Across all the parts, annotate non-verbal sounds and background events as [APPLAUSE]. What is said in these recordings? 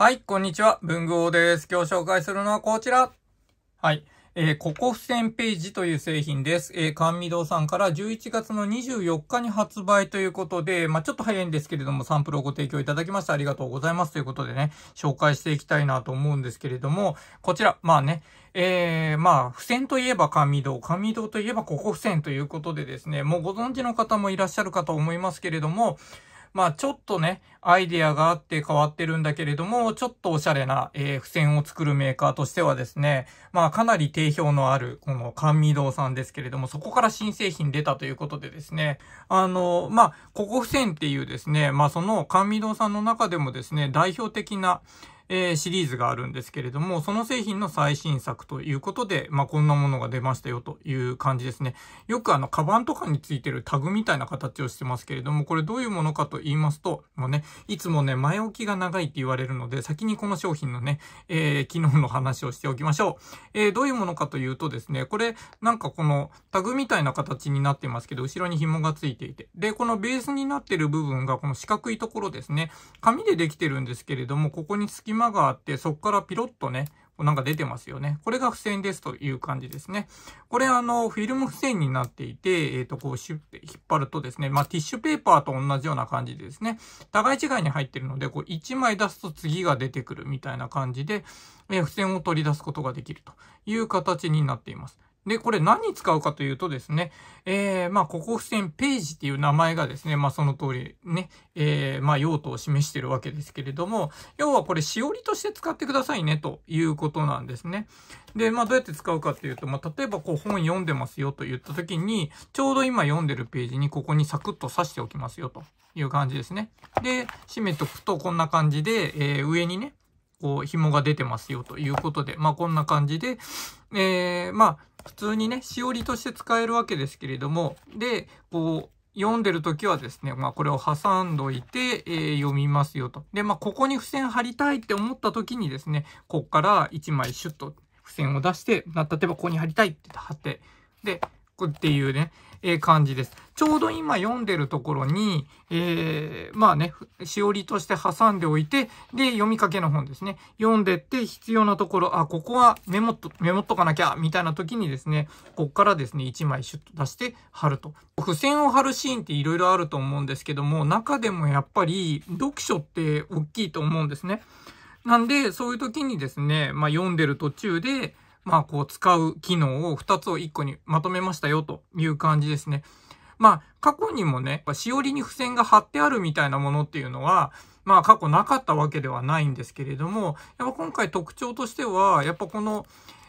はい、こんにちは。文具王です。今日紹介するのはこちら。はい。えー、ここ付箋ページという製品です。えー、甘味堂さんから11月の24日に発売ということで、まあ、ちょっと早いんですけれども、サンプルをご提供いただきましてありがとうございますということでね、紹介していきたいなと思うんですけれども、こちら、まあね、えー、まあ、付箋といえば甘味堂、甘味堂といえばここ付箋ということでですね、もうご存知の方もいらっしゃるかと思いますけれども、まあちょっとね、アイデアがあって変わってるんだけれども、ちょっとおしゃれな、えー、付箋を作るメーカーとしてはですね、まあかなり定評のある、この甘味堂さんですけれども、そこから新製品出たということでですね、あの、まあ、ここ付箋っていうですね、まあその甘味堂さんの中でもですね、代表的な、えー、シリーズがあるんですけれども、その製品の最新作ということで、まあ、こんなものが出ましたよという感じですね。よくあの、カバンとかについてるタグみたいな形をしてますけれども、これどういうものかと言いますと、もうね、いつもね、前置きが長いって言われるので、先にこの商品のね、えー、機能の話をしておきましょう。えー、どういうものかというとですね、これ、なんかこのタグみたいな形になってますけど、後ろに紐がついていて。で、このベースになってる部分が、この四角いところですね。紙でできてるんですけれども、ここに隙間間があって、そこからピロッとね、なんか出てますよね。これが付箋ですという感じですね。これあの、フィルム付箋になっていて、えっ、ー、と、こうシュて引っ張るとですね、まあ、ティッシュペーパーと同じような感じでですね、互い違いに入ってるので、こう、1枚出すと次が出てくるみたいな感じで、えー、付箋を取り出すことができるという形になっています。で、これ何に使うかというとですね、えー、まあ、ここ付箋ページっていう名前がですね、まあ、その通りね、えー、まあ、用途を示してるわけですけれども、要はこれ、しおりとして使ってくださいね、ということなんですね。で、まあ、どうやって使うかというと、まあ、例えばこう、本読んでますよと言った時に、ちょうど今読んでるページにここにサクッと刺しておきますよ、という感じですね。で、締めとくとこんな感じで、えー、上にね、こう、紐が出てますよということで、まあ、こんな感じで、えー、まあ、普通にね、しおりとして使えるわけですけれども、で、こう、読んでる時はですね、まあこれを挟んどいて、えー、読みますよと。で、まあここに付箋貼りたいって思った時にですね、こっから1枚シュッと付箋を出して、ま例えばここに貼りたいって貼って、で、っていうね、えー、感じです。ちょうど今読んでるところに、えー、まあね、しおりとして挟んでおいて、で、読みかけの本ですね。読んでって必要なところ、あ、ここはメモっと、メモっとかなきゃ、みたいな時にですね、こっからですね、1枚シュッと出して貼ると。付箋を貼るシーンって色々あると思うんですけども、中でもやっぱり読書って大きいと思うんですね。なんで、そういう時にですね、まあ読んでる途中で、まあ、こう、使う機能を2つを1個にまとめましたよという感じですね。まあ、過去にもね、しおりに付箋が貼ってあるみたいなものっていうのは、まあ、過去なかったわけではないんですけれども、やっぱ今回特徴としては、やっぱこの、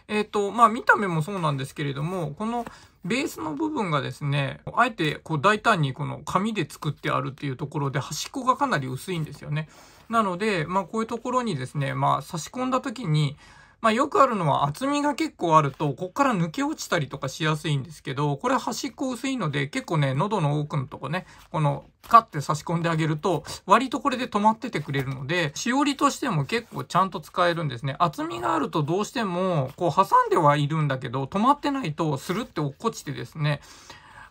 えっ、ー、と、まあ、見た目もそうなんですけれども、このベースの部分がですね、あえてこう大胆にこの紙で作ってあるっていうところで端っこがかなり薄いんですよね。なので、まあ、こういうところにですね、まあ、差し込んだ時に、まあよくあるのは厚みが結構あると、こっから抜け落ちたりとかしやすいんですけど、これ端っこ薄いので、結構ね、喉の奥のとこね、この、カッて差し込んであげると、割とこれで止まっててくれるので、しおりとしても結構ちゃんと使えるんですね。厚みがあるとどうしても、こう挟んではいるんだけど、止まってないと、スルって落っこちてですね、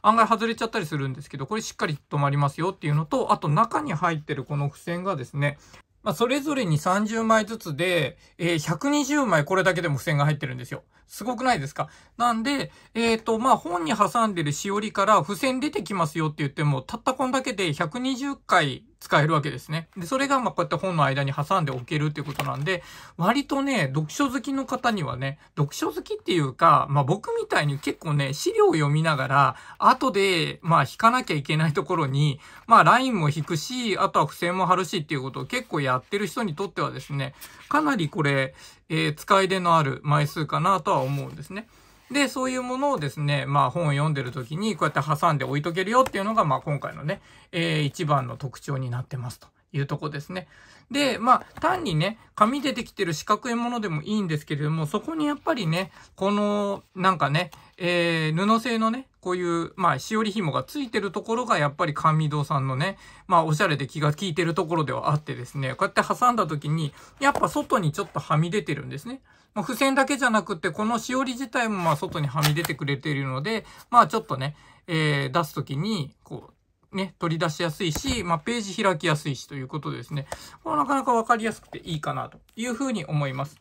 案外外れちゃったりするんですけど、これしっかり止まりますよっていうのと、あと中に入ってるこの付箋がですね、まあ、それぞれに30枚ずつで、えー、120枚これだけでも付箋が入ってるんですよ。すごくないですかなんで、えっ、ー、と、まあ、本に挟んでるしおりから付箋出てきますよって言っても、たったこんだけで120回使えるわけですね。で、それがまこうやって本の間に挟んでおけるっていうことなんで、割とね、読書好きの方にはね、読書好きっていうか、まあ僕みたいに結構ね、資料を読みながら、後で、ま引かなきゃいけないところに、まあラインも引くし、あとは付箋も貼るしっていうことを結構やってる人にとってはですね、かなりこれ、えー、使い出のある枚数かなとは思うんですね。で、そういうものをですね、まあ本を読んでる時にこうやって挟んで置いとけるよっていうのが、まあ今回のね、えー、一番の特徴になってますと。いうとこですね。で、まあ、単にね、紙でできてる四角いものでもいいんですけれども、そこにやっぱりね、この、なんかね、えー、布製のね、こういう、まあ、しおり紐がついてるところが、やっぱり味堂さんのね、まあ、おしゃれで気が利いてるところではあってですね、こうやって挟んだ時に、やっぱ外にちょっとはみ出てるんですね。まあ、付箋だけじゃなくて、このしおり自体もまあ外にはみ出てくれているので、まあちょっとね、えー、出すときに、こう、ね、取り出しやすいし、まあ、ページ開きやすいしということですね。これなかなかわかりやすくていいかなというふうに思います。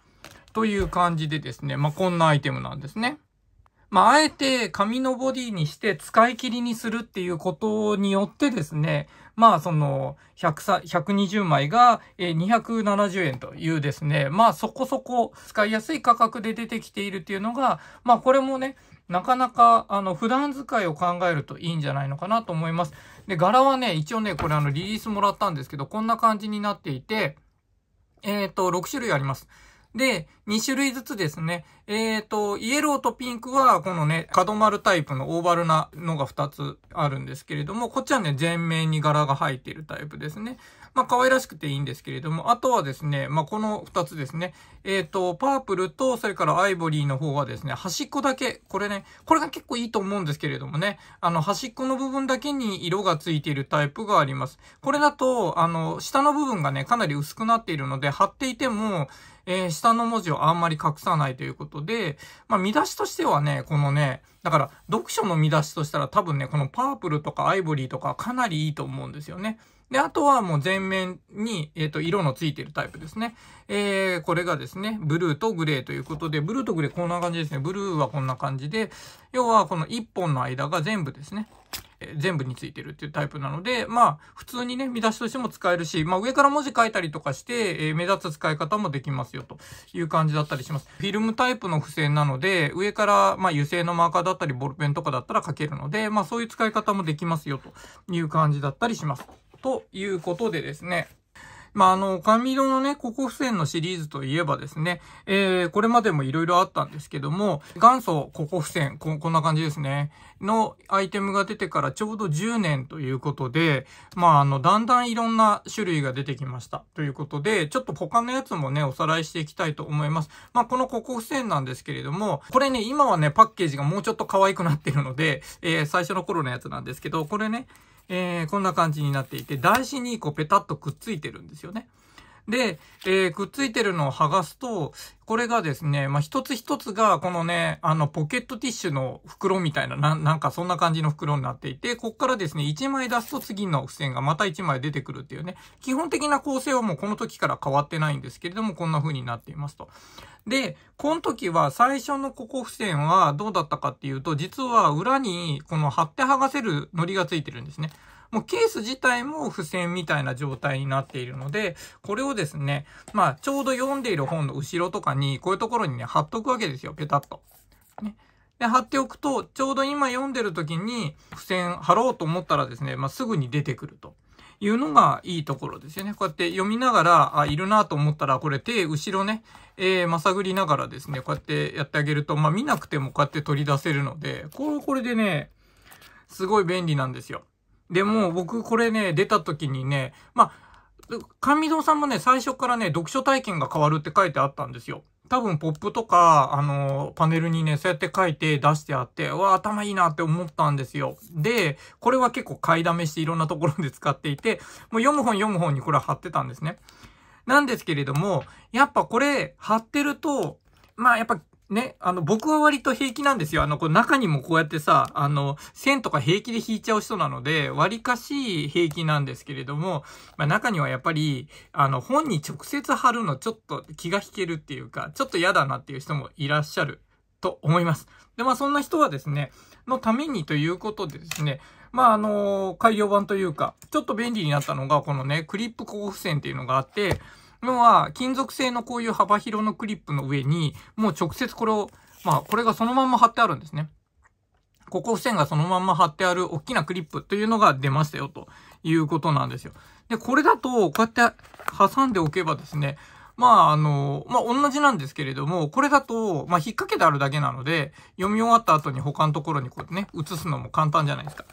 という感じでですね、まあ、こんなアイテムなんですね。まあ、あえて紙のボディにして使い切りにするっていうことによってですね、まあその100、120枚が270円というですね、まあそこそこ使いやすい価格で出てきているっていうのが、まあこれもね、なかなか、あの、普段使いを考えるといいんじゃないのかなと思います。で、柄はね、一応ね、これあの、リリースもらったんですけど、こんな感じになっていて、えっ、ー、と、6種類あります。で、2種類ずつですね。えっ、ー、と、イエローとピンクは、このね、角丸タイプのオーバルなのが2つあるんですけれども、こっちはね、全面に柄が入っているタイプですね。まあ、可愛らしくていいんですけれども、あとはですね、まあ、この2つですね。えっ、ー、と、パープルと、それからアイボリーの方はですね、端っこだけ、これね、これが結構いいと思うんですけれどもね、あの、端っこの部分だけに色がついているタイプがあります。これだと、あの、下の部分がね、かなり薄くなっているので、貼っていても、えー、下の文字をあんまり隠さないということで、まあ、見出しとしてはね、このね、だから、読書の見出しとしたら多分ね、このパープルとかアイボリーとかかなりいいと思うんですよね。で、あとはもう全面に、えっ、ー、と、色のついてるタイプですね。えー、これがですね、ブルーとグレーということで、ブルーとグレーこんな感じですね。ブルーはこんな感じで、要はこの1本の間が全部ですね、全部についてるっていうタイプなので、まあ、普通にね、見出しとしても使えるし、まあ、上から文字書いたりとかして、えー、目立つ使い方もできますよという感じだったりします。フィルムタイプの付箋なので、上から、まあ、油性のマーカーだったり、ボールペンとかだったら書けるので、まあ、そういう使い方もできますよという感じだったりします。ということでですね。まあ、あの、神色のね、ここ付箋のシリーズといえばですね、えー、これまでも色々あったんですけども、元祖ここ付箋こ、こんな感じですね。のアイテムが出てからちょうど10年ということで、まあ、あの、だんだんいろんな種類が出てきましたということで、ちょっと他のやつもね、おさらいしていきたいと思います。まあ、このココフ線なんですけれども、これね、今はね、パッケージがもうちょっと可愛くなってるので、えー、最初の頃のやつなんですけど、これね、えー、こんな感じになっていて、台紙にこうペタッとくっついてるんですよね。で、えー、くっついてるのを剥がすと、これがですね、まあ、一つ一つが、このね、あの、ポケットティッシュの袋みたいな、ななんかそんな感じの袋になっていて、こっからですね、1枚出すと次の付箋がまた1枚出てくるっていうね、基本的な構成はもうこの時から変わってないんですけれども、こんな風になっていますと。で、この時は最初のここ付箋はどうだったかっていうと、実は裏にこの貼って剥がせる糊がついてるんですね。もうケース自体も付箋みたいな状態になっているので、これをですね、まあ、ちょうど読んでいる本の後ろとかに、こういうところにね、貼っとくわけですよ、ペタッと。ね。で、貼っておくと、ちょうど今読んでる時に、付箋貼ろうと思ったらですね、まあ、すぐに出てくると。いうのがいいところですよね。こうやって読みながら、あ、いるなと思ったら、これ手、後ろね、えー、まさぐりながらですね、こうやってやってあげると、まあ見なくてもこうやって取り出せるので、これ、これでね、すごい便利なんですよ。でも僕これね、出た時にね、まあ、神堂さんもね、最初からね、読書体験が変わるって書いてあったんですよ。多分ポップとか、あの、パネルにね、そうやって書いて出してあって、うわ、頭いいなって思ったんですよ。で、これは結構買いだめしていろんなところで使っていて、もう読む本読む本にこれ貼ってたんですね。なんですけれども、やっぱこれ貼ってると、まあやっぱね、あの、僕は割と平気なんですよ。あの、こう中にもこうやってさ、あの、線とか平気で引いちゃう人なので、割かし平気なんですけれども、まあ、中にはやっぱり、あの、本に直接貼るのちょっと気が引けるっていうか、ちょっと嫌だなっていう人もいらっしゃると思います。で、まあそんな人はですね、のためにということでですね、まああの改良版というか、ちょっと便利になったのが、このね、クリップ交付線っていうのがあって、のは、金属製のこういう幅広のクリップの上に、もう直接これを、まあ、これがそのまんま貼ってあるんですね。ここ線がそのまんま貼ってある大きなクリップというのが出ましたよ、ということなんですよ。で、これだと、こうやって挟んでおけばですね、まあ、あの、まあ、同じなんですけれども、これだと、まあ、引っ掛けてあるだけなので、読み終わった後に他のところにこうね、移すのも簡単じゃないですか。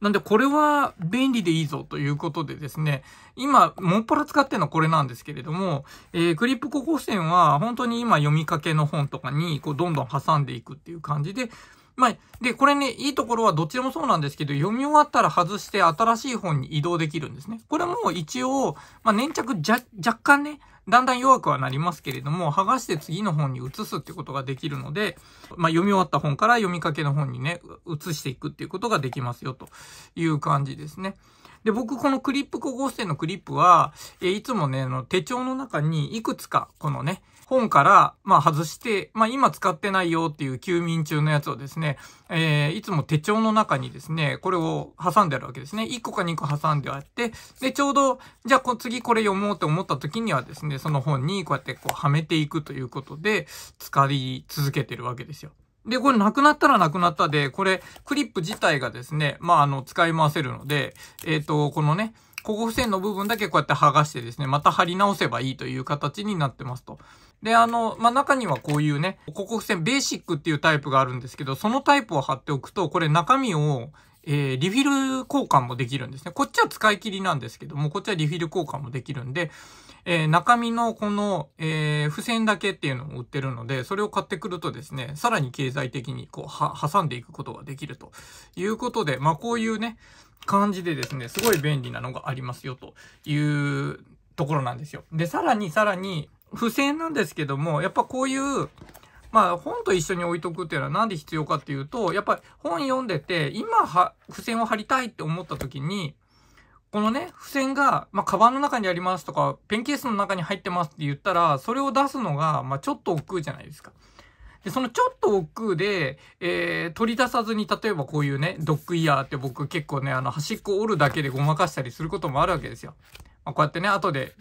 なんでこれは便利でいいぞということでですね、今、もっぱら使ってるのはこれなんですけれども、えー、クリップ高校線は本当に今読みかけの本とかにこうどんどん挟んでいくっていう感じで、まあ、で、これね、いいところはどっちでもそうなんですけど、読み終わったら外して新しい本に移動できるんですね。これも一応、まあ、粘着じゃ、若干ね、だんだん弱くはなりますけれども、剥がして次の本に移すってことができるので、まあ、読み終わった本から読みかけの本にね、移していくっていうことができますよという感じですね。で、僕、このクリップ高校生のクリップは、えいつもね、の手帳の中にいくつか、このね、本から、まあ、外して、まあ、今使ってないよっていう休眠中のやつをですね、えー、いつも手帳の中にですね、これを挟んであるわけですね。1個か2個挟んであって、で、ちょうど、じゃあ次これ読もうと思った時にはですね、その本にこうやってこうはめていくということで、使い続けてるわけですよ。で、これなくなったらなくなったで、これ、クリップ自体がですね、まあ、あの、使い回せるので、えっ、ー、と、このね、ここ付箋の部分だけこうやって剥がしてですね、また貼り直せばいいという形になってますと。で、あの、まあ、中にはこういうね、広告線ベーシックっていうタイプがあるんですけど、そのタイプを貼っておくと、これ中身を、えー、リフィル交換もできるんですね。こっちは使い切りなんですけども、こっちはリフィル交換もできるんで、えー、中身のこの、えー、付箋だけっていうのを売ってるので、それを買ってくるとですね、さらに経済的にこう、は、挟んでいくことができるということで、まあ、こういうね、感じでですね、すごい便利なのがありますよというところなんですよ。で、さらにさらに、付箋なんですけども、やっぱこういう、まあ本と一緒に置いとくっていうのはなんで必要かっていうと、やっぱり本読んでて、今は、付箋を貼りたいって思った時に、このね、付箋が、まあ、カバンの中にありますとか、ペンケースの中に入ってますって言ったら、それを出すのが、まあ、ちょっと億劫じゃないですか。で、そのちょっと億劫で、えー、取り出さずに、例えばこういうね、ドッグイヤーって僕結構ね、あの、端っこ折るだけでごまかしたりすることもあるわけですよ。まあ、こうやってね、後で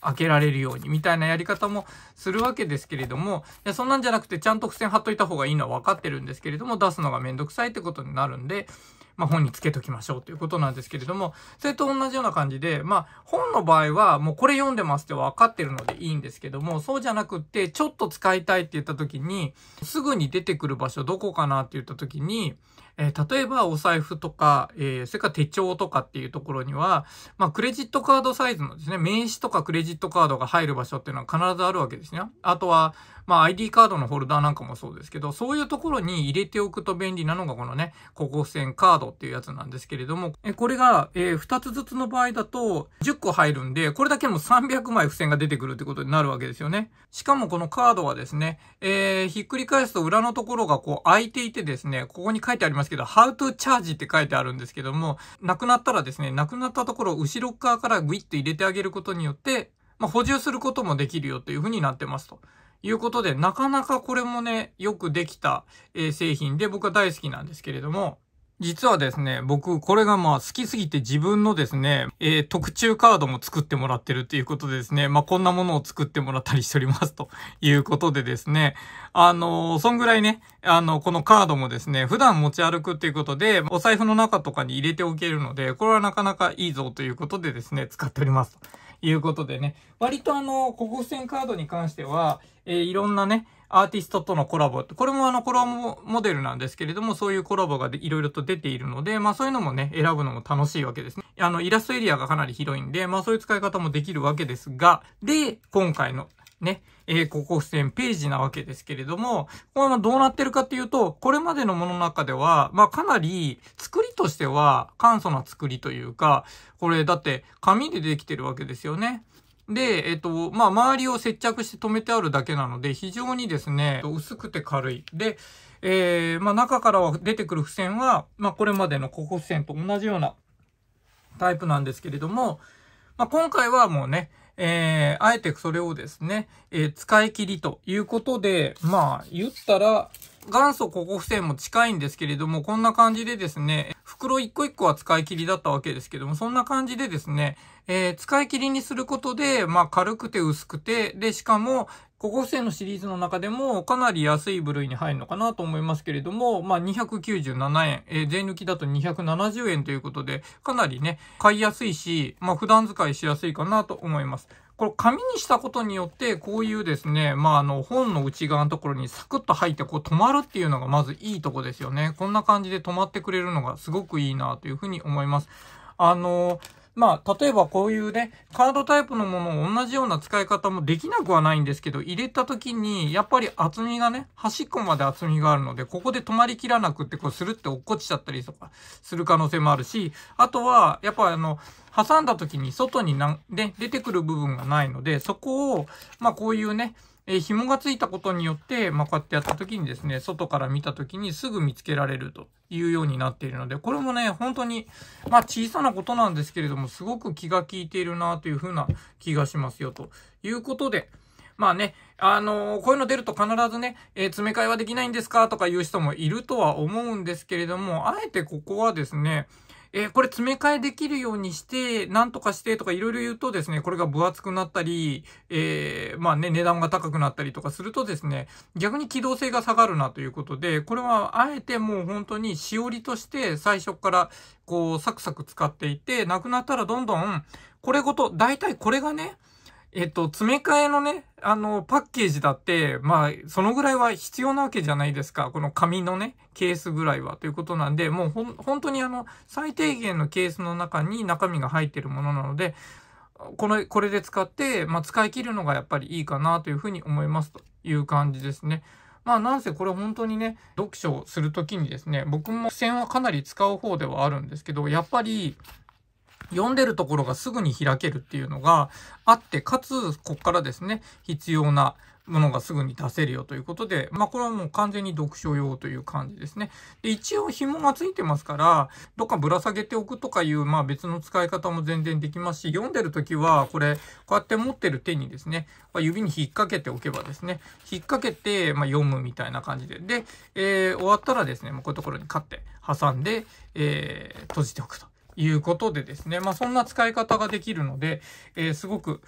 開けられるようにみたいなやり方もするわけですけれども、いや、そんなんじゃなくてちゃんと付箋貼っといた方がいいのは分かってるんですけれども、出すのがめんどくさいってことになるんで、まあ、本につけときましょうということなんですけれども、それと同じような感じで、まあ、本の場合はもうこれ読んでますって分かってるのでいいんですけども、そうじゃなくって、ちょっと使いたいって言った時に、すぐに出てくる場所どこかなって言った時に、えー、例えばお財布とか、えー、それから手帳とかっていうところには、まあ、クレジットカードサイズのですね、名刺とかクレジットカードが入る場所っていうのは必ずあるわけですね。あとは、まあ、ID カードのホルダーなんかもそうですけど、そういうところに入れておくと便利なのがこのね、こ付線カードっていうやつなんですけれども、えこれが、え2つずつの場合だと10個入るんで、これだけも300枚付箋が出てくるってことになるわけですよね。しかもこのカードはですね、えー、ひっくり返すと裏のところがこう開いていてですね、ここに書いてありますですけど、How to Charge って書いてあるんですけども、なくなったらですね、なくなったところを後ろ側からグイッと入れてあげることによって、まあ、補充することもできるよというふうになってますと。いうことで、なかなかこれもね、よくできた、え製品で僕は大好きなんですけれども、実はですね、僕、これがまあ好きすぎて自分のですね、えー、特注カードも作ってもらってるということでですね、まあこんなものを作ってもらったりしております [LAUGHS] ということでですね、あのー、そんぐらいね、あの、このカードもですね、普段持ち歩くっていうことで、お財布の中とかに入れておけるので、これはなかなかいいぞということでですね、使っておりますということでね、割とあの、国府線カードに関しては、えー、いろんなね、アーティストとのコラボ。これもあの、コラボモデルなんですけれども、そういうコラボがいろいろと出ているので、まあそういうのもね、選ぶのも楽しいわけですね。あの、イラストエリアがかなり広いんで、まあそういう使い方もできるわけですが、で、今回のね、えー、ここ出演ページなわけですけれども、これはどうなってるかっていうと、これまでのものの中では、まあかなり作りとしては簡素な作りというか、これだって紙でできてるわけですよね。で、えっと、まあ、周りを接着して止めてあるだけなので、非常にですね、薄くて軽い。で、えー、まあ、中からは出てくる付箋は、まあ、これまでのここ付箋と同じようなタイプなんですけれども、まあ、今回はもうね、えー、あえてそれをですね、えー、使い切りということで、まあ、言ったら、元祖ここ付箋も近いんですけれども、こんな感じでですね、袋一個一個は使い切りだったわけですけども、そんな感じでですね、えー、使い切りにすることで、まあ軽くて薄くて、で、しかも、ここ付箋のシリーズの中でもかなり安い部類に入るのかなと思いますけれども、まあ297円、えー、税抜きだと270円ということで、かなりね、買いやすいし、まあ普段使いしやすいかなと思います。これ紙にしたことによって、こういうですね、まあ、あの、本の内側のところにサクッと入って、こう止まるっていうのがまずいいとこですよね。こんな感じで止まってくれるのがすごくいいなというふうに思います。あのーまあ、例えばこういうね、カードタイプのものを同じような使い方もできなくはないんですけど、入れた時に、やっぱり厚みがね、端っこまで厚みがあるので、ここで止まりきらなくって、こう、スルって落っこちちゃったりとか、する可能性もあるし、あとは、やっぱあの、挟んだ時に外になん、ね、出てくる部分がないので、そこを、まあ、こういうね、えー、紐がついたことによって、まあ、こうやってやった時にですね、外から見た時にすぐ見つけられるというようになっているので、これもね、本当に、まあ、小さなことなんですけれども、すごく気が利いているなというふうな気がしますよ、ということで、まあね、あのー、こういうの出ると必ずね、えー、詰め替えはできないんですかとか言う人もいるとは思うんですけれども、あえてここはですね、えー、これ詰め替えできるようにして、なんとかしてとかいろいろ言うとですね、これが分厚くなったり、えー、まあね、値段が高くなったりとかするとですね、逆に機動性が下がるなということで、これはあえてもう本当にしおりとして最初からこうサクサク使っていて、なくなったらどんどんこれごと、大体これがね、えっと、詰め替えのね、あの、パッケージだって、まあ、そのぐらいは必要なわけじゃないですか。この紙のね、ケースぐらいはということなんで、もうほん、本当にあの、最低限のケースの中に中身が入ってるものなので、これ、これで使って、まあ、使い切るのがやっぱりいいかなというふうに思いますという感じですね。まあなんせこれ本当にね、読書をするときにですね、僕も付箋はかなり使う方ではあるんですけど、やっぱり読んでるところがすぐに開けるっていうのがあって、かつ、こっからですね、必要なものがすぐに出せるよということで、まあこれはもう完全に読書用という感じですね。で、一応紐がついてますから、どっかぶら下げておくとかいう、まあ別の使い方も全然できますし、読んでる時は、これ、こうやって持ってる手にですね、まあ、指に引っ掛けておけばですね、引っ掛けて、まあ、読むみたいな感じで、で、えー、終わったらですね、もうこういうところにカッて挟んで、えー、閉じておくと。いうことでですね、まあ、そんな使い方ができるので、えー、すごく、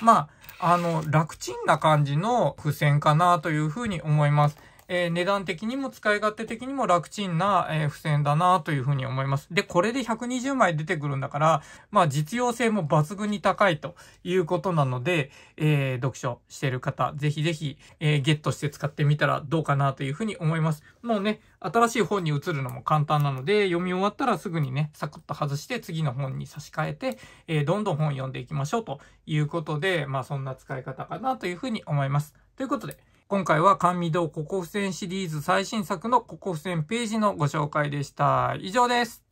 まあ、あの、楽ちんな感じの付箋かなというふうに思います。えー、値段的にも使い勝手的にも楽ちんな、えー、付箋だなというふうに思います。で、これで120枚出てくるんだから、まあ実用性も抜群に高いということなので、えー、読書してる方、ぜひぜひ、えゲットして使ってみたらどうかなというふうに思います。もうね、新しい本に移るのも簡単なので、読み終わったらすぐにね、サクッと外して次の本に差し替えて、えどんどん本読んでいきましょうということで、まあそんな使い方かなというふうに思います。ということで、今回は甘味堂ここセンシリーズ最新作のここセンページのご紹介でした。以上です。